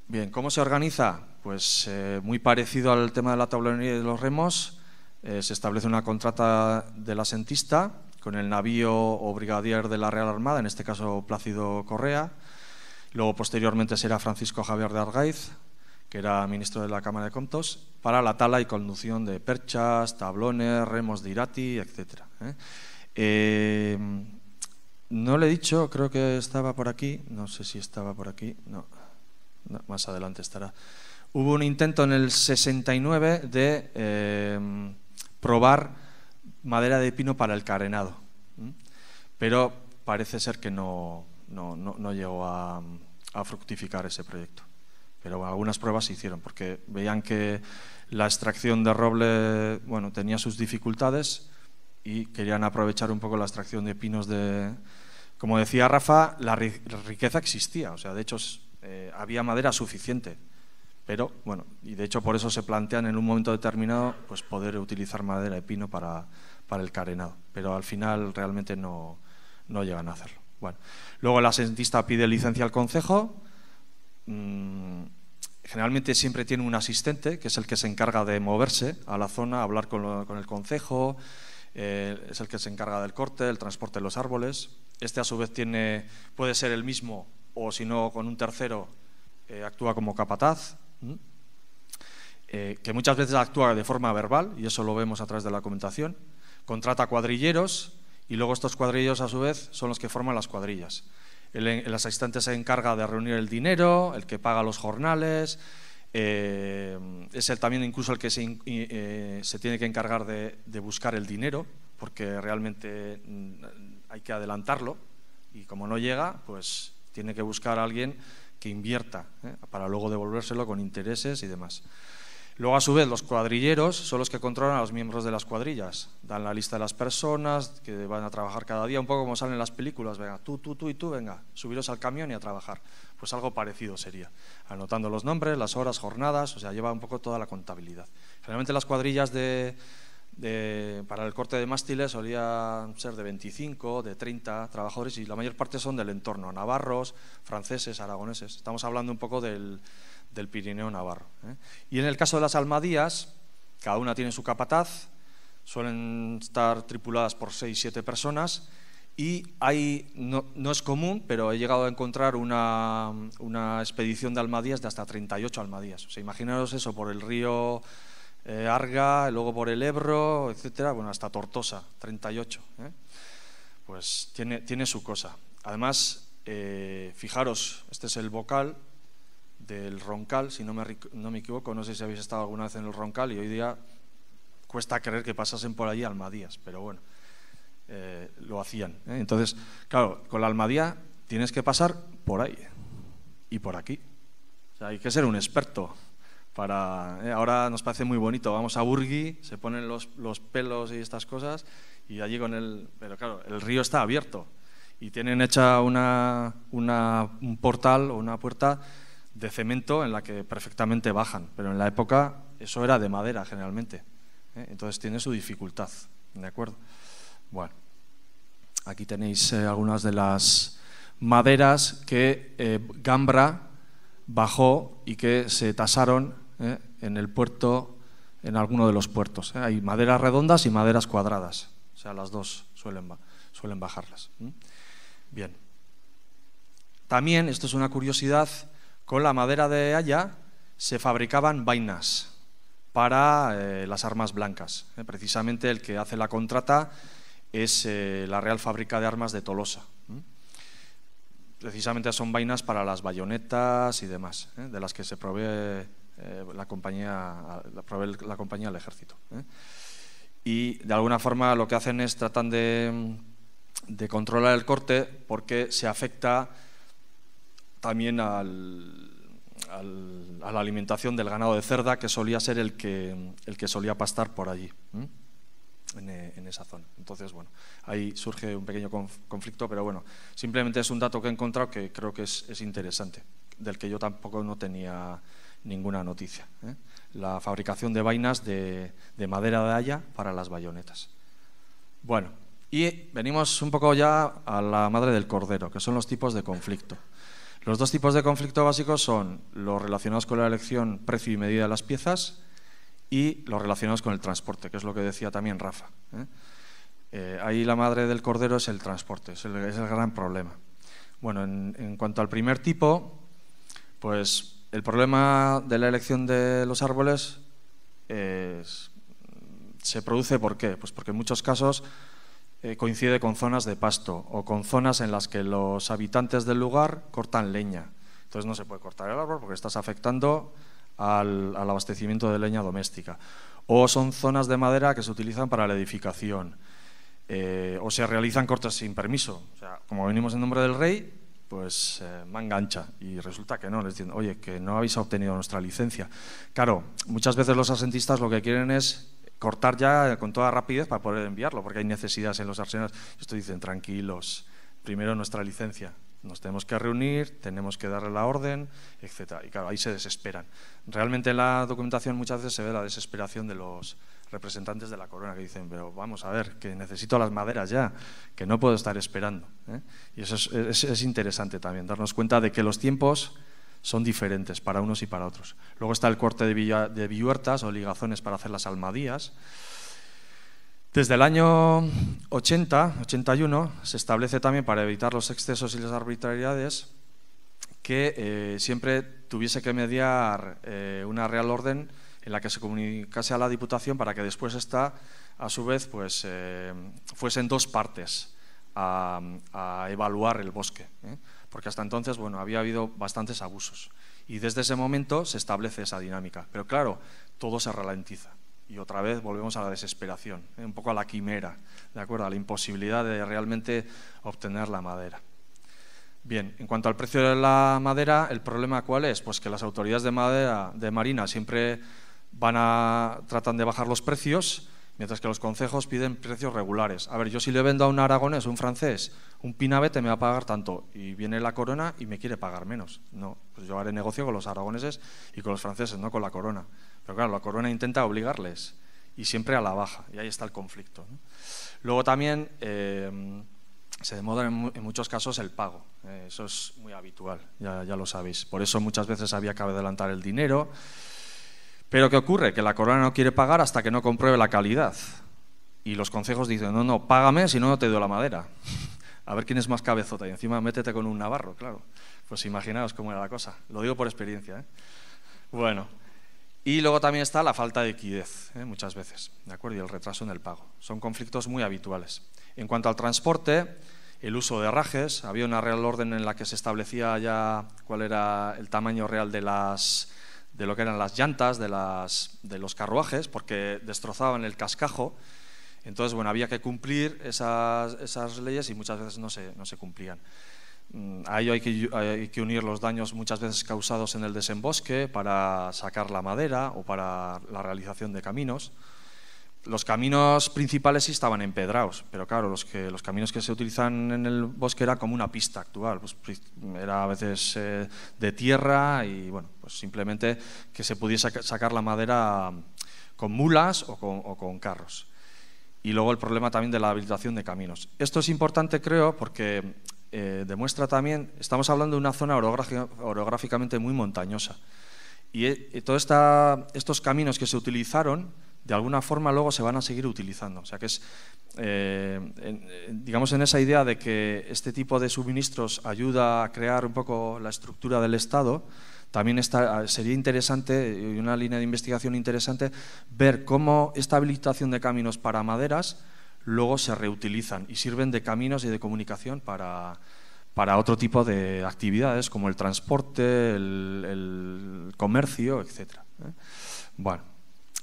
Bien, ¿cómo se organiza? Pues eh, muy parecido al tema de la tablonería de los remos, eh, se establece una contrata del asentista con el navío o brigadier de la Real Armada, en este caso Plácido Correa, Luego, posteriormente, será Francisco Javier de Argaiz, que era ministro de la Cámara de Comptos, para la tala y conducción de perchas, tablones, remos de irati, etc. ¿eh? Eh, no le he dicho, creo que estaba por aquí, no sé si estaba por aquí, no, más adelante estará. Hubo un intento en el 69 de eh, probar madera de pino para el carenado, pero parece ser que no, no, llegó a, fructificar ese proyecto. Pero algunas pruebas se hicieron porque veían que la extracción de roble bueno, tenía sus dificultades y querían aprovechar un poco la extracción de pinos de... Como decía Rafa, la riqueza existía, o sea, de hecho eh, había madera suficiente. Pero, bueno, y de hecho por eso se plantean en un momento determinado pues poder utilizar madera de pino para, el carenado. Pero al final realmente no llegan a hacerlo luego el asentista pide licencia al consejo. Mm, generalmente siempre tiene un asistente, que es el que se encarga de moverse a la zona, hablar con, el consejo. Eh, es el que se encarga del corte, del transporte de los árboles. Este a su vez tiene, puede ser el mismo o si no con un tercero eh, actúa como capataz. Eh, que muchas veces actúa de forma verbal, y eso lo vemos a través de la comentación, contrata cuadrilleros, y luego estos cuadrillos, a su vez, son los que forman las cuadrillas. El, asistente se encarga de reunir el dinero, el que paga los jornales, eh, es el, también incluso el que se, eh, tiene que encargar de, buscar el dinero, porque realmente mm, hay que adelantarlo y como no llega, pues tiene que buscar a alguien que invierta ¿eh? para luego devolvérselo con intereses y demás. Luego, a su vez, los cuadrilleros son los que controlan a los miembros de las cuadrillas. Dan la lista de las personas que van a trabajar cada día, un poco como salen las películas. Venga, tú, tú, tú y tú, venga, subiros al camión y a trabajar. Pues algo parecido sería. Anotando los nombres, las horas, jornadas, o sea, lleva un poco toda la contabilidad. Generalmente las cuadrillas de, para el corte de mástiles solían ser de 25, de 30 trabajadores y la mayor parte son del entorno, navarros, franceses, aragoneses. Estamos hablando un poco del del Pirineo Navarro. ¿eh? Y en el caso de las almadías, cada una tiene su capataz, suelen estar tripuladas por 6 siete personas y hay, no, es común, pero he llegado a encontrar una, expedición de almadías de hasta 38 almadías. O imaginaros eso por el río eh, Arga, luego por el Ebro, etcétera, bueno, hasta Tortosa, 38. ¿eh? Pues tiene, tiene su cosa. Además, fijaros, este es el vocal, del Roncal, si no me, no me equivoco, no sé si habéis estado alguna vez en el Roncal y hoy día cuesta creer que pasasen por allí Almadías, pero bueno, eh, lo hacían. ¿eh? Entonces, claro, con la Almadía tienes que pasar por ahí y por aquí. hay que ser un experto para... ¿eh? Ahora nos parece muy bonito, vamos a Burgui, se ponen los, pelos y estas cosas y allí con el... Pero claro, el río está abierto y tienen hecha una, una, un portal o una puerta de cemento en la que perfectamente bajan, pero en la época eso era de madera generalmente. ¿eh? Entonces tiene su dificultad, ¿de acuerdo? Bueno, aquí tenéis eh, algunas de las maderas que eh, Gambra bajó y que se tasaron en el puerto, en alguno de los puertos. Hay maderas redondas y maderas cuadradas, o sea, las dos suelen, suelen bajarlas. Bien. También, esto es una curiosidad, con la madera de haya se fabricaban vainas para eh, las armas blancas. Eh. precisamente el que hace la contrata es eh, la Real Fábrica de Armas de Tolosa. Precisamente son vainas para las bayonetas y demás, de las que se provee la compañía, la, compañía ejército. Y de alguna forma lo que hacen es tratan de controlar el corte porque se afecta también al, a la alimentación del ganado de cerda, que solía ser el que, el que solía pastar por allí, eh, en, esa zona. Entonces, bueno, ahí surge un pequeño conflicto, pero bueno, simplemente es un dato que he encontrado que creo que es, interesante, del que yo tampoco no tenía ninguna noticia. ¿eh? La fabricación de vainas de, de madera de haya para las bayonetas. Bueno, y venimos un poco ya a la madre del cordero, que son los tipos de conflicto. Los dos tipos de conflicto básicos son los relacionados con la elección, precio y medida de las piezas y los relacionados con el transporte, que es lo que decía también Rafa. ¿eh? Eh, ahí la madre del cordero es el transporte, es el, gran problema. Bueno, en, cuanto al primer tipo, pues el problema de la elección de los árboles eh, se produce ¿por qué? Pues porque en muchos casos eh, coincide con zonas de pasto o con zonas en las que los habitantes del lugar cortan leña. Entonces no se puede cortar el árbol porque estás afectando al, abastecimiento de leña doméstica. O son zonas de madera que se utilizan para la edificación. Eh, o se realizan cortes sin permiso. O sea, como venimos en nombre del rey, pues eh, mangancha. me engancha y resulta que no, les dicen, oye, que no habéis obtenido nuestra licencia. Claro, muchas veces los asentistas lo que quieren es cortar ya con toda rapidez para poder enviarlo, porque hay necesidades en los arsenales. Esto dicen, tranquilos, primero nuestra licencia, nos tenemos que reunir, tenemos que darle la orden, etc. Y claro, ahí se desesperan. Realmente en la documentación muchas veces se ve la desesperación de los representantes de la corona que dicen, pero vamos a ver, que necesito las maderas ya, que no puedo estar esperando. ¿eh? Y eso es interesante también, darnos cuenta de que los tiempos son diferentes para unos y para otros. Luego está el corte de, viuertas o ligazones para hacer las almadías. Desde el año 80, 81, se establece también para evitar los excesos y las arbitrariedades que eh, siempre tuviese que mediar eh, una real orden en la que se comunicase a la Diputación para que después esta, a su vez, pues, eh, fuesen dos partes a evaluar el bosque porque hasta entonces bueno, había habido bastantes abusos. Y desde ese momento se establece esa dinámica. Pero claro, todo se ralentiza. Y otra vez volvemos a la desesperación, ¿eh? un poco a la quimera, ¿de acuerdo? A la imposibilidad de realmente obtener la madera. Bien, en cuanto al precio de la madera, ¿el problema cuál es? Pues que las autoridades de madera de Marina siempre van a, tratan de bajar los precios, mientras que los consejos piden precios regulares. A ver, yo si le vendo a un aragonés, un francés, un pinabete me va a pagar tanto y viene la corona y me quiere pagar menos. No, pues yo haré negocio con los aragoneses y con los franceses, no con la corona. Pero claro, la corona intenta obligarles y siempre a la baja y ahí está el conflicto. Luego también eh, se demora en, muchos casos el pago. Eh, eso es muy habitual, ya, ya lo sabéis. Por eso muchas veces había que adelantar el dinero. Pero ¿qué ocurre? Que la corona no quiere pagar hasta que no compruebe la calidad. Y los consejos dicen, no, no, págame, si no, no te doy la madera. A ver quién es más cabezota. Y encima métete con un navarro, claro. Pues imaginaos cómo era la cosa. Lo digo por experiencia. ¿eh? Bueno. Y luego también está la falta de liquidez, ¿eh? muchas veces, ¿de acuerdo? Y el retraso en el pago. Son conflictos muy habituales. En cuanto al transporte, el uso de rajes, había una real orden en la que se establecía ya cuál era el tamaño real de las, de lo que eran las llantas de, los carruajes, porque destrozaban el cascajo. Entonces, bueno, había que cumplir esas, leyes y muchas veces no se, cumplían. Mm, a ello hay que, unir los daños muchas veces causados en el desembosque para sacar la madera o para la realización de caminos los caminos principales sí estaban empedrados, pero claro, los, que, los caminos que se utilizan en el bosque era como una pista actual, pues, era a veces eh, de tierra y bueno, pues simplemente que se pudiese sacar la madera con mulas o con, carros. Y luego el problema también de la habilitación de caminos. Esto es importante, creo, porque eh, demuestra también, estamos hablando de una zona orográficamente muy montañosa. Y, y eh, todos estos caminos que se utilizaron, de alguna forma luego se van a seguir utilizando. O sea que es, eh, eh, digamos, en esa idea de que este tipo de suministros ayuda a crear un poco la estructura del Estado, también está, sería interesante, y una línea de investigación interesante, ver cómo esta habilitación de caminos para maderas luego se reutilizan y sirven de caminos y de comunicación para, otro tipo de actividades como el transporte, el, comercio, etc. ¿eh? Bueno.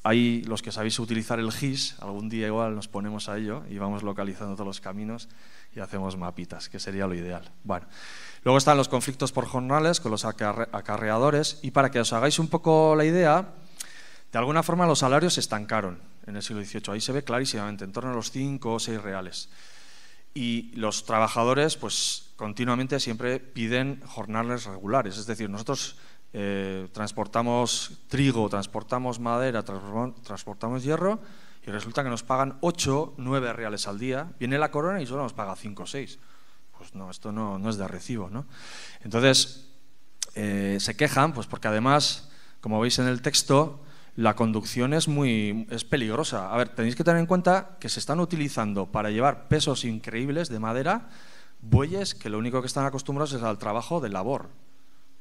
Hay los que sabéis utilizar el GIS, algún día igual nos ponemos a ello y vamos localizando todos los caminos y hacemos mapitas, que sería lo ideal. Bueno, luego están los conflictos por jornales con los acarreadores y para que os hagáis un poco la idea, de alguna forma los salarios se estancaron en el siglo XVIII, ahí se ve clarísimamente, en torno a los 5 o 6 reales. Y los trabajadores pues continuamente siempre piden jornales regulares, es decir, nosotros eh, transportamos trigo, transportamos madera, transportamos hierro y resulta que nos pagan 8, 9 reales al día. Viene la corona y solo nos paga 5 o 6. Pues no, esto no, es de recibo. ¿no? Entonces, eh, se quejan, pues porque además, como veis en el texto, la conducción es muy es peligrosa. A ver, tenéis que tener en cuenta que se están utilizando para llevar pesos increíbles de madera bueyes que lo único que están acostumbrados es al trabajo de labor,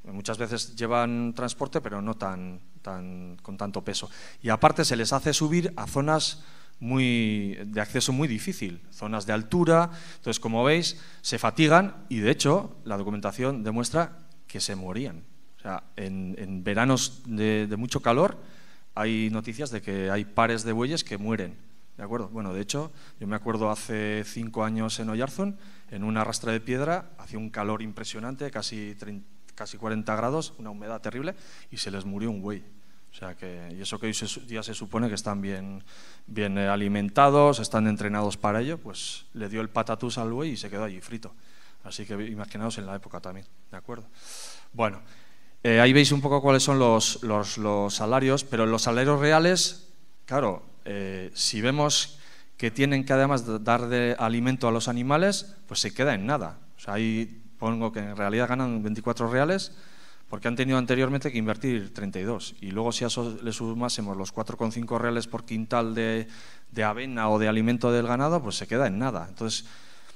Muchas veces llevan transporte, pero no tan, tan, con tanto peso. Y aparte se les hace subir a zonas muy, de acceso muy difícil, zonas de altura. Entonces, como veis, se fatigan y, de hecho, la documentación demuestra que se morían. O sea, en, veranos de, mucho calor hay noticias de que hay pares de bueyes que mueren. ¿De acuerdo? Bueno, de hecho, yo me acuerdo hace cinco años en Oyarzún, en una rastra de piedra, hacía un calor impresionante, casi 30 casi 40 grados, una humedad terrible, y se les murió un buey. O sea que, y eso que hoy se, se supone que están bien, bien eh, alimentados, están entrenados para ello, pues le dio el patatús al buey y se quedó allí frito. Así que imaginaos en la época también, ¿de acuerdo? Bueno, eh, ahí veis un poco cuáles son los, los, salarios, pero los salarios reales, claro, eh, si vemos que tienen que además dar de alimento a los animales, pues se queda en nada. O sea, hay pongo que en realidad ganan 24 reales porque han tenido anteriormente que invertir 32. Y luego si a eso le sumásemos los 4,5 reales por quintal de, avena o de alimento del ganado, pues se queda en nada. Entonces,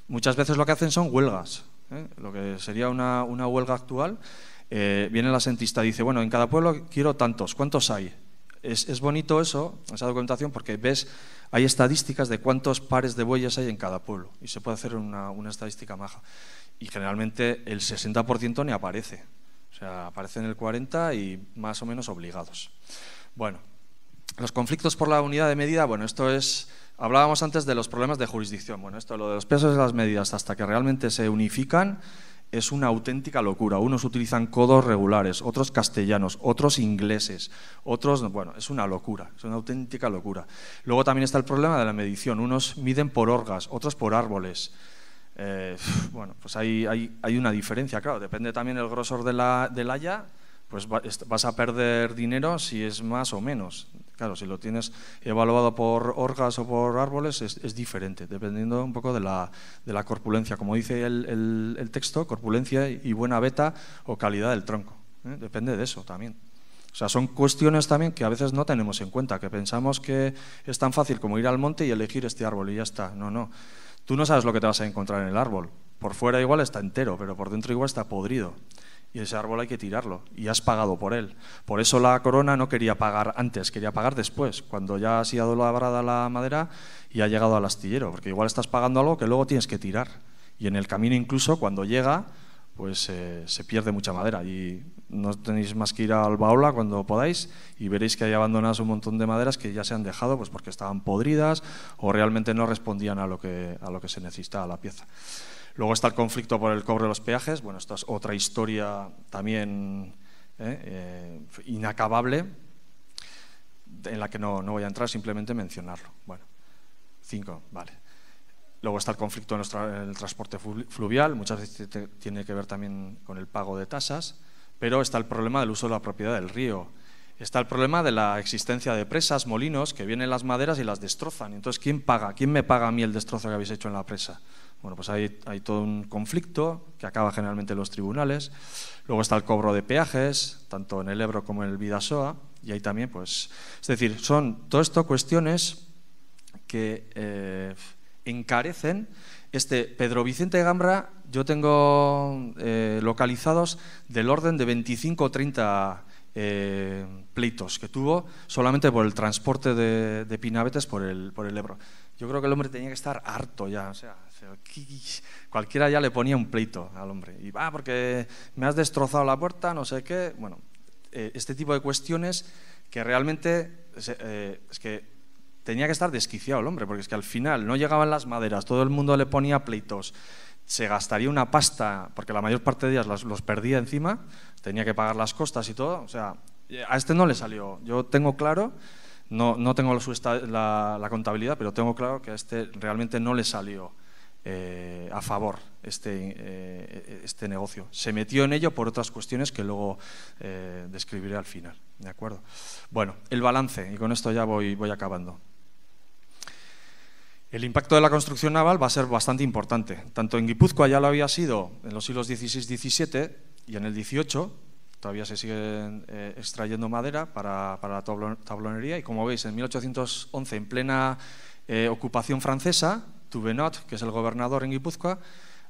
muchas veces lo que hacen son huelgas. ¿eh? Lo que sería una, huelga actual, eh, viene la asentista y dice, bueno, en cada pueblo quiero tantos, ¿cuántos hay? Es, bonito eso, esa documentación, porque ves, hay estadísticas de cuántos pares de bueyes hay en cada pueblo y se puede hacer una, una estadística maja y generalmente el 60% ni aparece. O sea, aparecen el 40% y más o menos obligados. Bueno, los conflictos por la unidad de medida, bueno, esto es, hablábamos antes de los problemas de jurisdicción. Bueno, esto, lo de los pesos y las medidas, hasta que realmente se unifican, es una auténtica locura. Unos utilizan codos regulares, otros castellanos, otros ingleses, otros, bueno, es una locura, es una auténtica locura. Luego también está el problema de la medición. Unos miden por orgas, otros por árboles. Eh, bueno, pues hay, hay, hay, una diferencia, claro, depende también el grosor de la, del haya, pues vas a perder dinero si es más o menos. Claro, si lo tienes evaluado por orgas o por árboles es, es diferente, dependiendo un poco de la, de la corpulencia. Como dice el, el, texto, corpulencia y buena beta o calidad del tronco. ¿eh? Depende de eso también. O sea, son cuestiones también que a veces no tenemos en cuenta, que pensamos que es tan fácil como ir al monte y elegir este árbol y ya está. No, no. Tú no sabes lo que te vas a encontrar en el árbol. Por fuera igual está entero, pero por dentro igual está podrido. Y ese árbol hay que tirarlo. Y has pagado por él. Por eso la corona no quería pagar antes, quería pagar después, cuando ya ha sido labrada la madera y ha llegado al astillero. Porque igual estás pagando algo que luego tienes que tirar. Y en el camino incluso, cuando llega, pues eh, se pierde mucha madera y no tenéis más que ir al baula cuando podáis y veréis que hay abandonadas un montón de maderas que ya se han dejado pues porque estaban podridas o realmente no respondían a lo que, a lo que se necesitaba la pieza. Luego está el conflicto por el cobre de los peajes, bueno, esta es otra historia también eh, eh, inacabable en la que no, no voy a entrar, simplemente mencionarlo. Bueno, cinco, vale. Luego está el conflicto en, el transporte fluvial, muchas veces tiene que ver también con el pago de tasas, pero está el problema del uso de la propiedad del río. Está el problema de la existencia de presas, molinos, que vienen las maderas y las destrozan. Entonces, ¿quién paga? ¿Quién me paga a mí el destrozo que habéis hecho en la presa? Bueno, pues hay, hay todo un conflicto que acaba generalmente en los tribunales. Luego está el cobro de peajes, tanto en el Ebro como en el Vidasoa. Y ahí también, pues, es decir, son todo esto cuestiones que... Eh, encarecen. Este Pedro Vicente Gambra yo tengo eh, localizados del orden de 25 o 30 eh, pleitos que tuvo solamente por el transporte de, pinabetes por el, por el Ebro. Yo creo que el hombre tenía que estar harto ya, o sea, cualquiera ya le ponía un pleito al hombre. Y va, ah, porque me has destrozado la puerta, no sé qué. Bueno, eh, este tipo de cuestiones que realmente es que tenía que estar desquiciado el hombre, porque es que al final no llegaban las maderas, todo el mundo le ponía pleitos, se gastaría una pasta, porque la mayor parte de ellas los, perdía encima, tenía que pagar las costas y todo, o sea, eh, a este no le salió. Yo tengo claro, no, no tengo la, contabilidad, pero tengo claro que a este realmente no le salió eh, a favor este, eh, este negocio. Se metió en ello por otras cuestiones que luego describiré al final. ¿De acuerdo? Bueno, el balance, y con esto ya voy, voy acabando. El impacto de la construcción naval va a ser bastante importante. Tanto en Guipúzcoa ya lo había sido en los siglos XVI-XVII y en el XVIII, todavía se sigue eh, extrayendo madera para, la tablonería y como veis, en 1811, en plena eh, ocupación francesa, Touvenot, que es el gobernador en Guipúzcoa,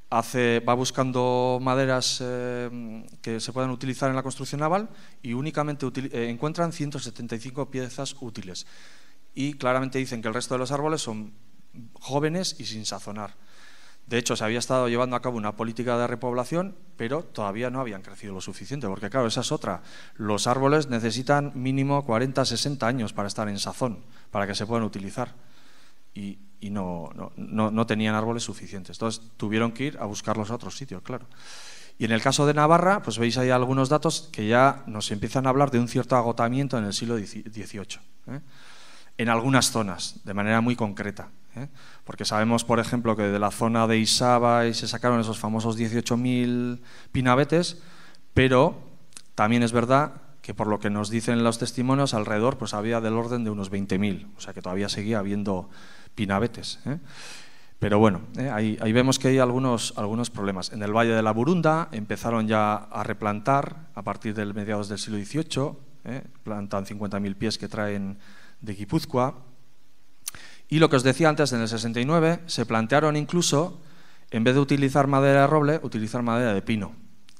hace, va buscando maderas eh, que se puedan utilizar en la construcción naval y únicamente encuentran 175 piezas útiles. Y claramente dicen que el resto de los árboles son jóvenes y sin sazonar. De hecho, se había estado llevando a cabo una política de repoblación, pero todavía no habían crecido lo suficiente, porque claro, esa es otra. Los árboles necesitan mínimo 40, 60 años para estar en sazón, para que se puedan utilizar. Y, no, tenían árboles suficientes. Entonces tuvieron que ir a buscarlos a otros sitios, claro. Y en el caso de Navarra, pues veis ahí algunos datos que ya nos empiezan a hablar de un cierto agotamiento en el siglo XVIII, ¿eh? en algunas zonas, de manera muy concreta. ¿eh? Porque sabemos, por ejemplo, que de la zona de Isaba y se sacaron esos famosos 18.000 pinabetes, pero también es verdad que por lo que nos dicen los testimonios, alrededor pues había del orden de unos 20.000, o sea que todavía seguía habiendo pinabetes. ¿eh? Pero bueno, ¿eh? ahí, vemos que hay algunos, algunos problemas. En el Valle de la Burunda empezaron ya a replantar a partir del mediados del siglo XVIII, eh, plantan 50.000 pies que traen de Guipúzcoa. Y lo que os decía antes, en el 69 se plantearon incluso, en vez de utilizar madera de roble, utilizar madera de pino.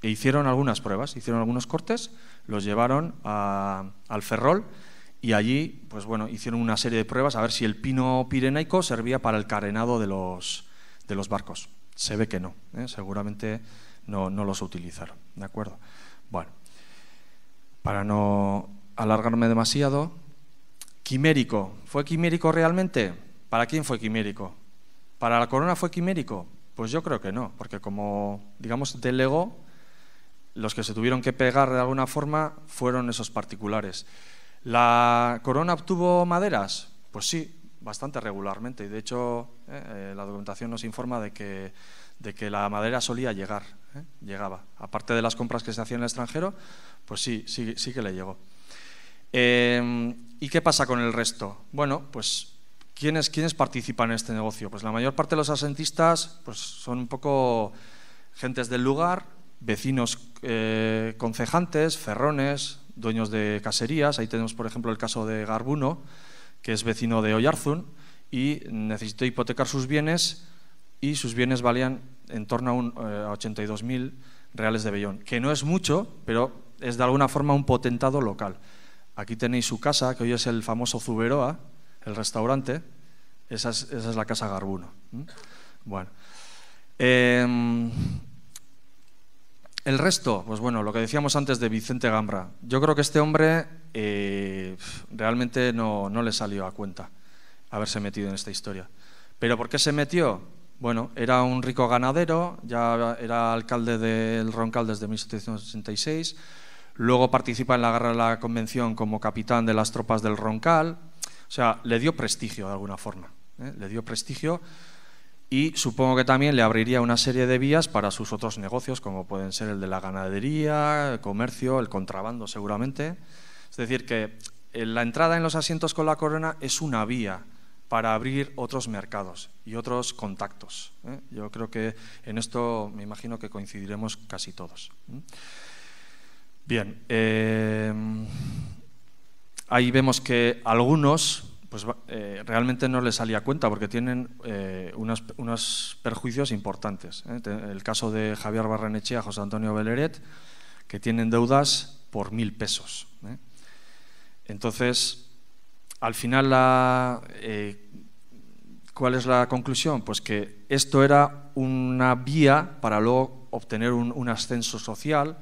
E hicieron algunas pruebas, hicieron algunos cortes, los llevaron al ferrol y allí pues bueno, hicieron una serie de pruebas a ver si el pino pirenaico servía para el carenado de los, de los barcos. Se ve que no, ¿eh? seguramente no, no los utilizaron. ¿De acuerdo? Bueno, para no alargarme demasiado, Quimérico. ¿Fue quimérico realmente? ¿Para quién fue quimérico? ¿Para la corona fue quimérico? Pues yo creo que no, porque como, digamos, delegó, los que se tuvieron que pegar de alguna forma fueron esos particulares. ¿La corona obtuvo maderas? Pues sí, bastante regularmente. Y de hecho, eh, eh, la documentación nos informa de que, de que la madera solía llegar, ¿eh? llegaba. Aparte de las compras que se hacían en el extranjero, pues sí, sí que le llegó. Em, ¿Y qué pasa con el resto? Bueno, pues ¿quiénes, participan en este negocio? Pues la mayor parte de los asentistas pues, son un poco gentes del lugar, vecinos eh, concejantes, ferrones, dueños de caserías. Ahí tenemos, por ejemplo, el caso de Garbuno, que es vecino de Oyarzun y necesitó hipotecar sus bienes y sus bienes valían en torno a, 82.000 eh, reales de Bellón, que no es mucho, pero es de alguna forma un potentado local. Aquí tenéis su casa, que hoy es el famoso Zuberoa, el restaurante. Esa es, la casa Garbuno. Bueno. Em, el resto, pues bueno, lo que decíamos antes de Vicente Gambra. Yo creo que este hombre eh, realmente no, le salió a cuenta haberse metido en esta historia. ¿Pero por qué se metió? Bueno, era un rico ganadero, ya era alcalde del Roncal desde 1786 Luego participa en la guerra de la Convención como capitán de las tropas del Roncal. O sea, le dio prestigio de alguna forma. ¿eh? Le dio prestigio y supongo que también le abriría una serie de vías para sus otros negocios, como pueden ser el de la ganadería, el comercio, el contrabando seguramente. Es decir, que eh, la entrada en los asientos con la corona es una vía para abrir otros mercados y otros contactos. ¿eh? Yo creo que en esto me imagino que coincidiremos casi todos. Bien, em, ahí vemos que algunos pues, eh, realmente no les salía cuenta porque tienen eh, unos, perjuicios importantes. ¿eh? El caso de Javier Barrenechea, José Antonio Beleret, que tienen deudas por mil pesos. Entonces, al final, ¿cuál es la conclusión? Pues que esto era una vía para luego obtener un ascenso social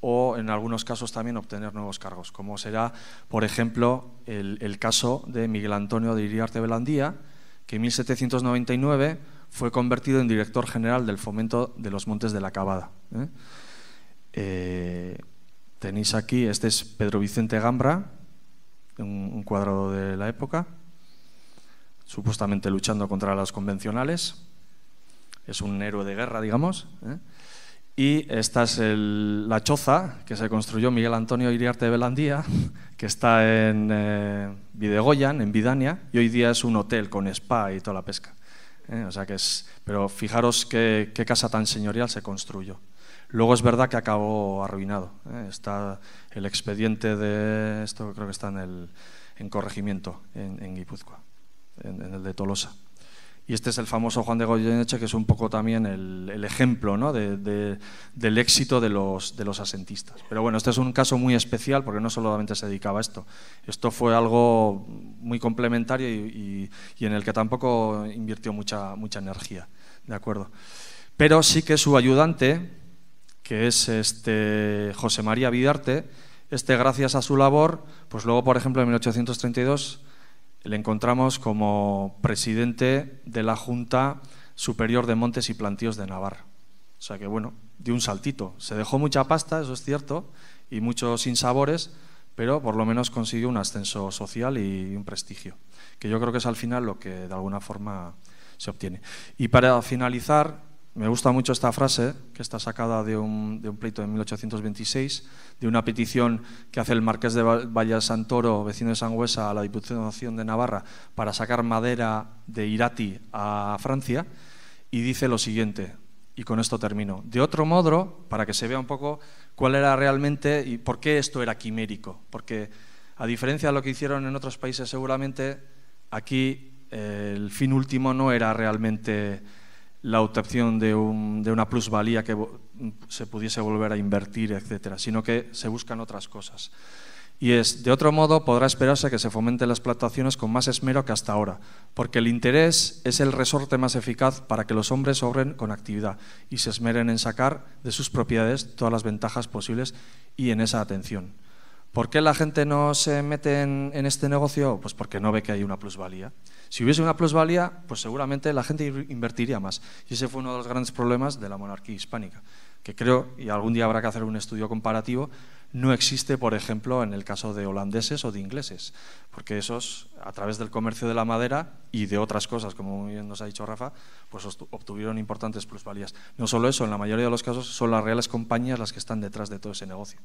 o en algunos casos también obtener nuevos cargos, como será, por ejemplo, el, caso de Miguel Antonio de Iriarte Belandía, que en 1799 fue convertido en director general del fomento de los Montes de la Cabada. ¿eh? Eh, tenéis aquí, este es Pedro Vicente Gambra, un, un cuadro de la época, supuestamente luchando contra las convencionales. Es un héroe de guerra, digamos. ¿eh? Y esta es la choza que se construyó Miguel Antonio Iriarte de Belandía, que está en eh, Videgoyan, en Vidania, y hoy día es un hotel con spa y toda la pesca. ¿eh? O sea que es, pero fijaros qué, casa tan señorial se construyó. Luego es verdad que acabó arruinado. ¿eh? Está el expediente de esto, creo que está en, el, corregimiento, en, Guipúzcoa, en el de Tolosa. Y este es el famoso Juan de Goyeneche, que es un poco también el, ejemplo del éxito de los, asentistas. Pero bueno, este es un caso muy especial porque no solamente se dedicaba a esto. Esto fue algo muy complementario y, en el que tampoco invirtió mucha, mucha energía. ¿De acuerdo? Pero sí que su ayudante, que es este José María Vidarte, este gracias a su labor, pues luego, por ejemplo, en 1832 le encontramos como presidente de la Junta Superior de Montes y Plantíos de Navarra. O sea que, bueno, dio un saltito. Se dejó mucha pasta, eso es cierto, y muchos sinsabores, pero por lo menos consiguió un ascenso social y un prestigio, que yo creo que es al final lo que de alguna forma se obtiene. Y para finalizar, me gusta mucho esta frase, que está sacada de un, pleito de 1826, de una petición que hace el marqués de Valle Santoro, vecino de Sangüesa, a la Diputación de Navarra, para sacar madera de Irati a Francia, y dice lo siguiente, y con esto termino. De otro modo, para que se vea un poco cuál era realmente y por qué esto era quimérico, porque a diferencia de lo que hicieron en otros países seguramente, aquí eh, el fin último no era realmente la obtención de, una plusvalía que se pudiese volver a invertir, etcétera, sino que se buscan otras cosas. Y es, de otro modo, podrá esperarse que se fomenten las plantaciones con más esmero que hasta ahora, porque el interés es el resorte más eficaz para que los hombres obren con actividad y se esmeren en sacar de sus propiedades todas las ventajas posibles y en esa atención. ¿Por qué la gente no se mete en este negocio? Pues porque no ve que hay una plusvalía. Si hubiese una plusvalía, pues seguramente la gente invertiría más. Y ese fue uno de los grandes problemas de la monarquía hispánica, que creo, y algún día habrá que hacer un estudio comparativo, no existe, por ejemplo, en el caso de holandeses o de ingleses, porque esos, a través del comercio de la madera y de otras cosas, como bien nos ha dicho Rafa, pues obtuvieron importantes plusvalías. No solo eso, en la mayoría de los casos son las reales compañías las que están detrás de todo ese negocio.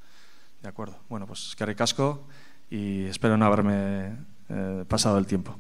¿De acuerdo? Bueno, pues casco y espero no haberme eh, pasado el tiempo.